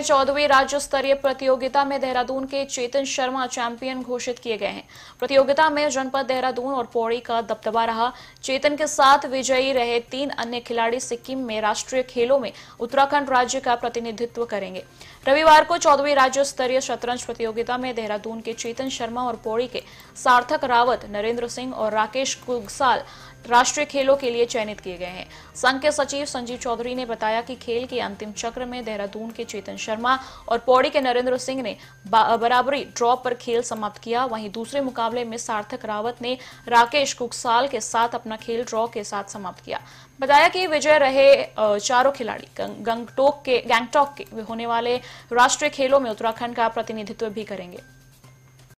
चौदहवीं राज्य स्तरीय प्रतियोगिता में देहरादून के चेतन शर्मा चैंपियन घोषित किए गए हैं प्रतियोगिता में जनपद देहरादून और पौड़ी का दबदबा रहा चेतन के साथ विजयी रहे तीन अन्य खिलाड़ी सिक्किम में राष्ट्रीय खेलों में उत्तराखंड राज्य का प्रतिनिधित्व करेंगे रविवार को चौदहवीं राज्य स्तरीय शतरंज प्रतियोगिता में देहरादून के चेतन शर्मा और पौड़ी के सार्थक रावत नरेंद्र सिंह और राकेश कुगसाल राष्ट्रीय खेलों के लिए चयनित किए गए हैं संघ के सचिव संजीव चौधरी ने बताया कि खेल के अंतिम चक्र में देहरादून के चेतन शर्मा और पौड़ी के नरेंद्र सिंह ने बराबरी ड्रॉ पर खेल समाप्त किया वहीं दूसरे मुकाबले में सार्थक रावत ने राकेश कुकसाल के साथ अपना खेल ड्रॉ के साथ समाप्त किया बताया कि विजय रहे चारों खिलाड़ी गंगटोक के गैंगटोक के होने वाले राष्ट्रीय खेलों में उत्तराखंड का प्रतिनिधित्व भी करेंगे